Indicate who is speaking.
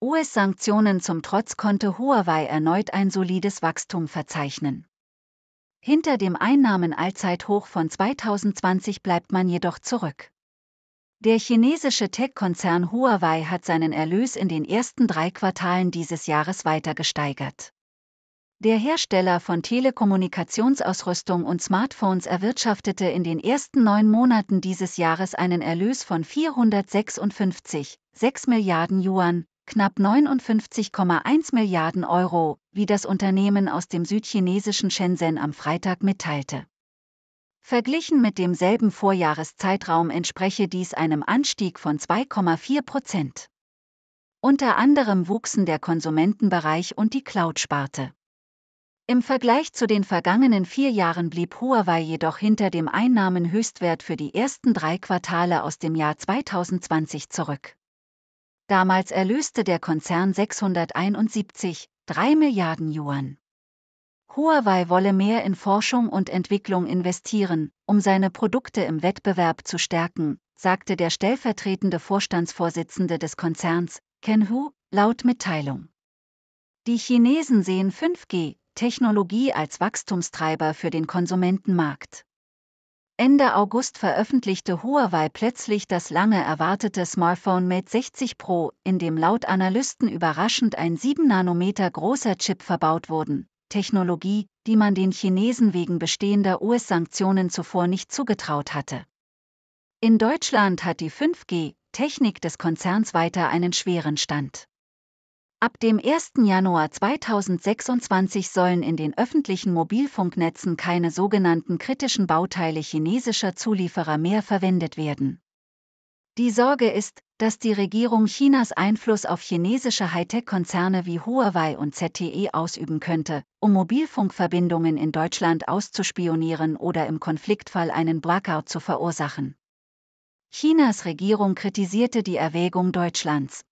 Speaker 1: US-Sanktionen zum Trotz konnte Huawei erneut ein solides Wachstum verzeichnen. Hinter dem Einnahmen-Allzeithoch von 2020 bleibt man jedoch zurück. Der chinesische Tech-Konzern Huawei hat seinen Erlös in den ersten drei Quartalen dieses Jahres weiter gesteigert. Der Hersteller von Telekommunikationsausrüstung und Smartphones erwirtschaftete in den ersten neun Monaten dieses Jahres einen Erlös von 456,6 Milliarden Yuan, knapp 59,1 Milliarden Euro, wie das Unternehmen aus dem südchinesischen Shenzhen am Freitag mitteilte. Verglichen mit demselben Vorjahreszeitraum entspreche dies einem Anstieg von 2,4 Prozent. Unter anderem wuchsen der Konsumentenbereich und die Cloud-Sparte. Im Vergleich zu den vergangenen vier Jahren blieb Huawei jedoch hinter dem Einnahmenhöchstwert für die ersten drei Quartale aus dem Jahr 2020 zurück. Damals erlöste der Konzern 671, 3 Milliarden Yuan. Huawei wolle mehr in Forschung und Entwicklung investieren, um seine Produkte im Wettbewerb zu stärken, sagte der stellvertretende Vorstandsvorsitzende des Konzerns, Ken Hu, laut Mitteilung. Die Chinesen sehen 5G, Technologie als Wachstumstreiber für den Konsumentenmarkt. Ende August veröffentlichte Huawei plötzlich das lange erwartete Smartphone Mate 60 Pro, in dem laut Analysten überraschend ein 7 Nanometer großer Chip verbaut wurden. Technologie, die man den Chinesen wegen bestehender US-Sanktionen zuvor nicht zugetraut hatte. In Deutschland hat die 5G-Technik des Konzerns weiter einen schweren Stand. Ab dem 1. Januar 2026 sollen in den öffentlichen Mobilfunknetzen keine sogenannten kritischen Bauteile chinesischer Zulieferer mehr verwendet werden. Die Sorge ist, dass die Regierung Chinas Einfluss auf chinesische Hightech-Konzerne wie Huawei und ZTE ausüben könnte, um Mobilfunkverbindungen in Deutschland auszuspionieren oder im Konfliktfall einen Blackout zu verursachen. Chinas Regierung kritisierte die Erwägung Deutschlands,